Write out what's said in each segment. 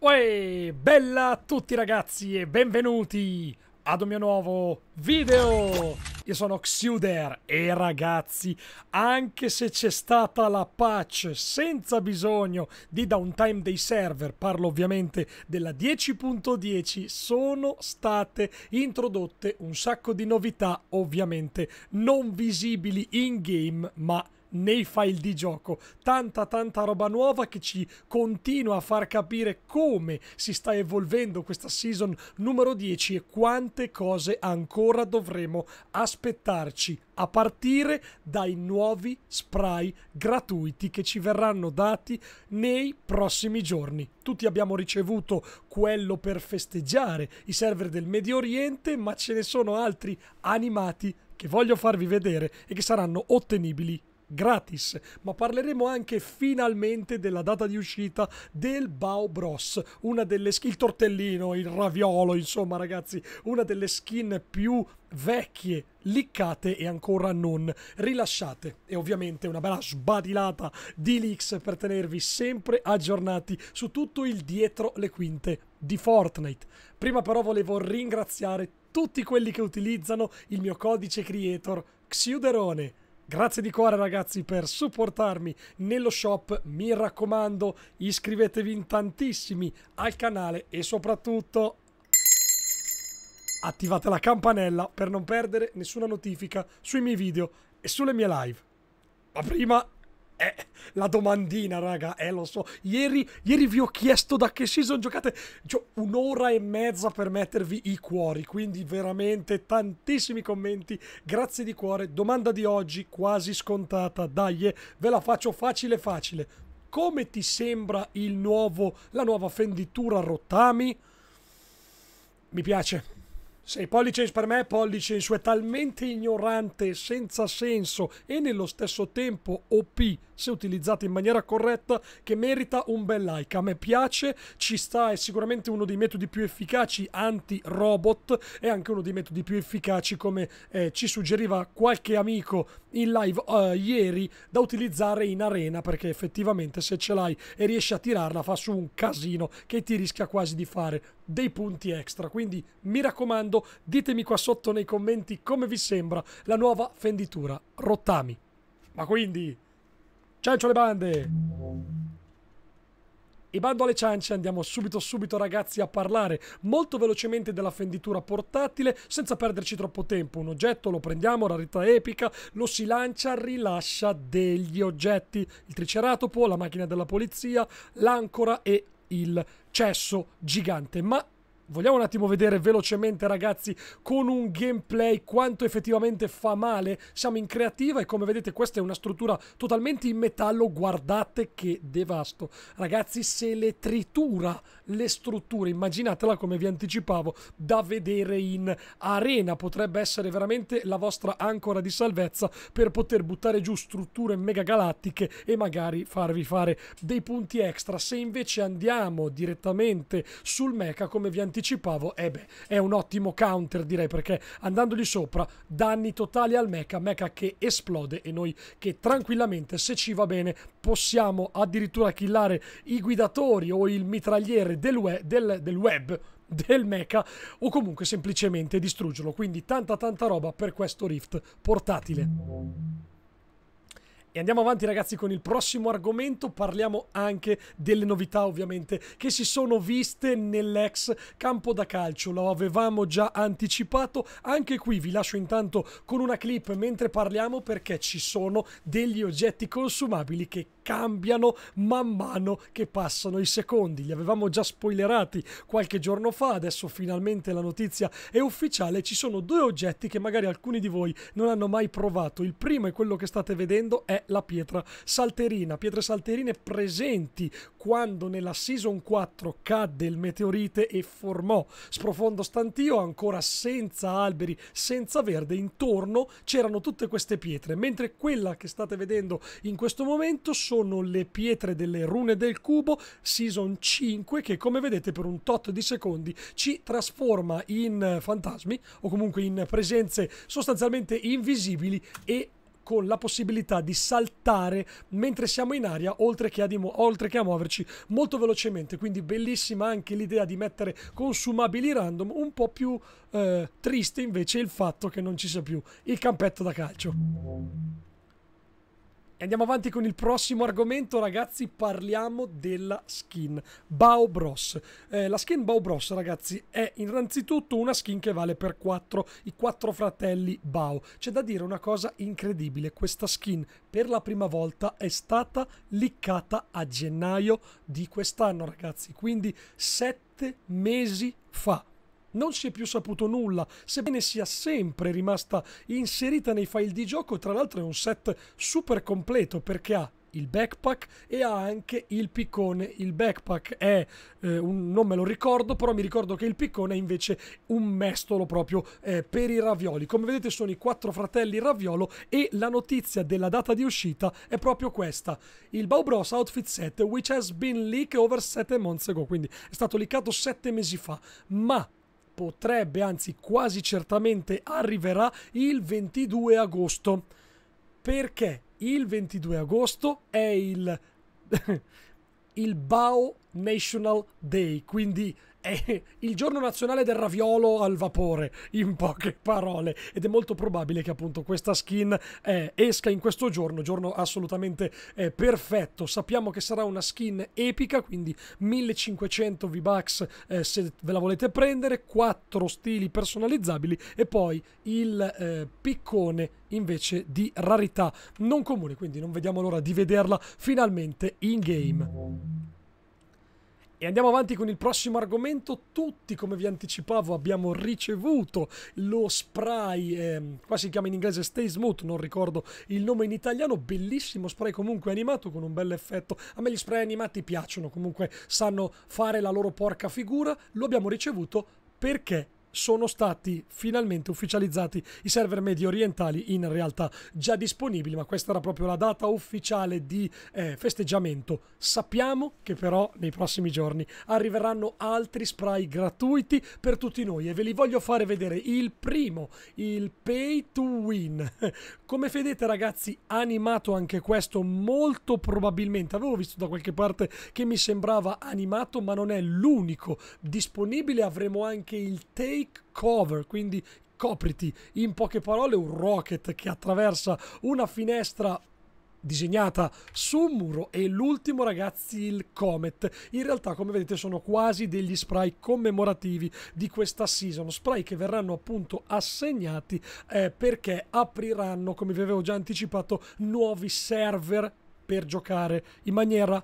Uè, bella a tutti ragazzi e benvenuti ad un mio nuovo video! Io sono Xuder e ragazzi, anche se c'è stata la patch senza bisogno di downtime dei server, parlo ovviamente della 10.10, sono state introdotte un sacco di novità ovviamente non visibili in game ma nei file di gioco. Tanta tanta roba nuova che ci continua a far capire come si sta evolvendo questa season numero 10 e quante cose ancora dovremo aspettarci a partire dai nuovi spray gratuiti che ci verranno dati nei prossimi giorni. Tutti abbiamo ricevuto quello per festeggiare i server del Medio Oriente, ma ce ne sono altri animati che voglio farvi vedere e che saranno ottenibili gratis, ma parleremo anche finalmente della data di uscita del Bao Bros, una delle skin, il tortellino, il raviolo, insomma ragazzi, una delle skin più vecchie, liccate e ancora non rilasciate. E ovviamente una bella sbadilata di leaks per tenervi sempre aggiornati su tutto il dietro le quinte di Fortnite. Prima però volevo ringraziare tutti quelli che utilizzano il mio codice creator Xiuderone Grazie di cuore ragazzi per supportarmi nello shop, mi raccomando iscrivetevi in tantissimi al canale e soprattutto attivate la campanella per non perdere nessuna notifica sui miei video e sulle mie live. Ma prima eh, la domandina, raga, eh, lo so. Ieri, ieri vi ho chiesto da che season giocate. Gio un'ora e mezza per mettervi i cuori, quindi veramente tantissimi commenti. Grazie di cuore. Domanda di oggi, quasi scontata. Dai, eh, ve la faccio facile facile. Come ti sembra il nuovo, la nuova fenditura rottami? Mi piace. Sei pollice per me, pollice in su è talmente ignorante, senza senso e nello stesso tempo OP se utilizzata in maniera corretta, che merita un bel like. A me piace, ci sta, è sicuramente uno dei metodi più efficaci anti-robot e anche uno dei metodi più efficaci, come eh, ci suggeriva qualche amico in live uh, ieri, da utilizzare in arena, perché effettivamente se ce l'hai e riesci a tirarla fa su un casino che ti rischia quasi di fare dei punti extra. Quindi mi raccomando, ditemi qua sotto nei commenti come vi sembra la nuova fenditura Rottami. Ma quindi... Ciancio le bande! E bando alle ciance, andiamo subito subito ragazzi a parlare molto velocemente della fenditura portatile senza perderci troppo tempo. Un oggetto lo prendiamo, rarità epica, lo si lancia, rilascia degli oggetti. Il triceratopo, la macchina della polizia, l'ancora e il cesso gigante. Ma Vogliamo un attimo vedere velocemente ragazzi con un gameplay quanto effettivamente fa male. Siamo in creativa e come vedete questa è una struttura totalmente in metallo. Guardate che devasto. Ragazzi se le tritura le strutture, immaginatela come vi anticipavo, da vedere in arena. Potrebbe essere veramente la vostra ancora di salvezza per poter buttare giù strutture mega galattiche e magari farvi fare dei punti extra. Se invece andiamo direttamente sul mecha come vi anticipavo anticipavo, e eh beh, è un ottimo counter direi perché andandogli sopra danni totali al mecha, mecha che esplode e noi che tranquillamente se ci va bene possiamo addirittura killare i guidatori o il mitragliere del web, del, del web del mecha o comunque semplicemente distruggerlo. Quindi tanta tanta roba per questo Rift portatile. E andiamo avanti ragazzi con il prossimo argomento, parliamo anche delle novità ovviamente che si sono viste nell'ex campo da calcio, lo avevamo già anticipato, anche qui vi lascio intanto con una clip mentre parliamo perché ci sono degli oggetti consumabili che cambiano man mano che passano i secondi. Li avevamo già spoilerati qualche giorno fa, adesso finalmente la notizia è ufficiale. Ci sono due oggetti che magari alcuni di voi non hanno mai provato. Il primo è quello che state vedendo, è la pietra salterina. Pietre salterine presenti quando nella Season 4 cadde il meteorite e formò sprofondo stantio ancora senza alberi, senza verde. Intorno c'erano tutte queste pietre, mentre quella che state vedendo in questo momento sono sono le pietre delle rune del cubo Season 5 che come vedete per un tot di secondi ci trasforma in fantasmi o comunque in presenze sostanzialmente invisibili e con la possibilità di saltare mentre siamo in aria, oltre che, oltre che, a muoverci molto velocemente. Quindi bellissima anche l'idea di mettere consumabili random, un po' più eh, triste invece il fatto che non ci sia più il campetto da calcio andiamo avanti con il prossimo argomento, ragazzi. Parliamo della skin Bao Bros. Eh, la skin Bao Bros, ragazzi, è innanzitutto una skin che vale per 4, i quattro fratelli Bao. C'è da dire una cosa incredibile: questa skin per la prima volta è stata liccata a gennaio di quest'anno, ragazzi. Quindi 7 mesi fa non si è più saputo nulla, sebbene sia sempre rimasta inserita nei file di gioco, tra l'altro è un set super completo perché ha il backpack e ha anche il piccone. Il backpack è eh, un, non me lo ricordo, però mi ricordo che il piccone è invece un mestolo proprio eh, per i ravioli. Come vedete sono i quattro fratelli raviolo e la notizia della data di uscita è proprio questa. Il Bow Bros Outfit Set which has been leaked over 7 months ago, quindi è stato leakato 7 mesi fa, ma potrebbe, anzi quasi certamente arriverà il 22 agosto. Perché il 22 agosto è il, il Bao National Day, quindi è il giorno nazionale del raviolo al vapore, in poche parole. Ed è molto probabile che appunto questa skin eh, esca in questo giorno, giorno assolutamente eh, perfetto. Sappiamo che sarà una skin epica, quindi 1500 V-Bucks eh, se ve la volete prendere, 4 stili personalizzabili e poi il eh, piccone invece di rarità non comune, quindi non vediamo l'ora di vederla finalmente in game. E andiamo avanti con il prossimo argomento. Tutti, come vi anticipavo, abbiamo ricevuto lo spray, ehm, qua si chiama in inglese Stay Smooth, non ricordo il nome in italiano, bellissimo spray comunque animato con un bel effetto. A me gli spray animati piacciono, comunque sanno fare la loro porca figura. Lo abbiamo ricevuto perché sono stati finalmente ufficializzati i server medio orientali in realtà già disponibili ma questa era proprio la data ufficiale di eh, festeggiamento sappiamo che però nei prossimi giorni arriveranno altri spray gratuiti per tutti noi e ve li voglio fare vedere il primo il pay to win come vedete ragazzi animato anche questo molto probabilmente avevo visto da qualche parte che mi sembrava animato ma non è l'unico disponibile avremo anche il take take cover, quindi copriti, in poche parole un rocket che attraversa una finestra disegnata su un muro e l'ultimo ragazzi il Comet in realtà come vedete sono quasi degli spray commemorativi di questa season spray che verranno appunto assegnati eh, perché apriranno come vi avevo già anticipato nuovi server per giocare in maniera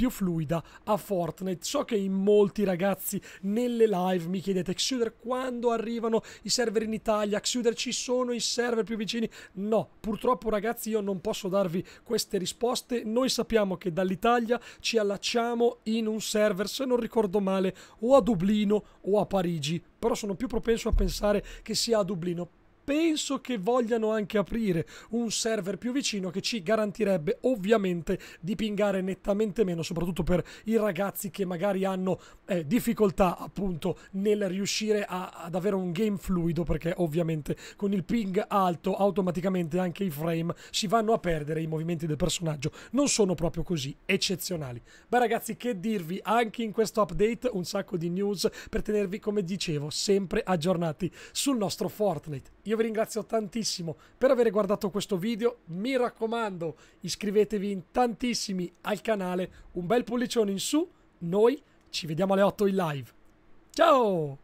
più fluida a Fortnite. So che in molti ragazzi nelle live mi chiedete Xuder quando arrivano i server in Italia, Xuder ci sono i server più vicini? No, purtroppo ragazzi io non posso darvi queste risposte. Noi sappiamo che dall'Italia ci allacciamo in un server, se non ricordo male, o a Dublino o a Parigi però sono più propenso a pensare che sia a Dublino penso che vogliano anche aprire un server più vicino che ci garantirebbe ovviamente di pingare nettamente meno, soprattutto per i ragazzi che magari hanno eh, difficoltà appunto nel riuscire a, ad avere un game fluido perché ovviamente con il ping alto automaticamente anche i frame si vanno a perdere, i movimenti del personaggio non sono proprio così eccezionali. Beh ragazzi che dirvi, anche in questo update un sacco di news per tenervi come dicevo sempre aggiornati sul nostro Fortnite. Io vi ringrazio tantissimo per aver guardato questo video. Mi raccomando, iscrivetevi in tantissimi al canale. Un bel pollicione in su. Noi ci vediamo alle 8 in live. Ciao!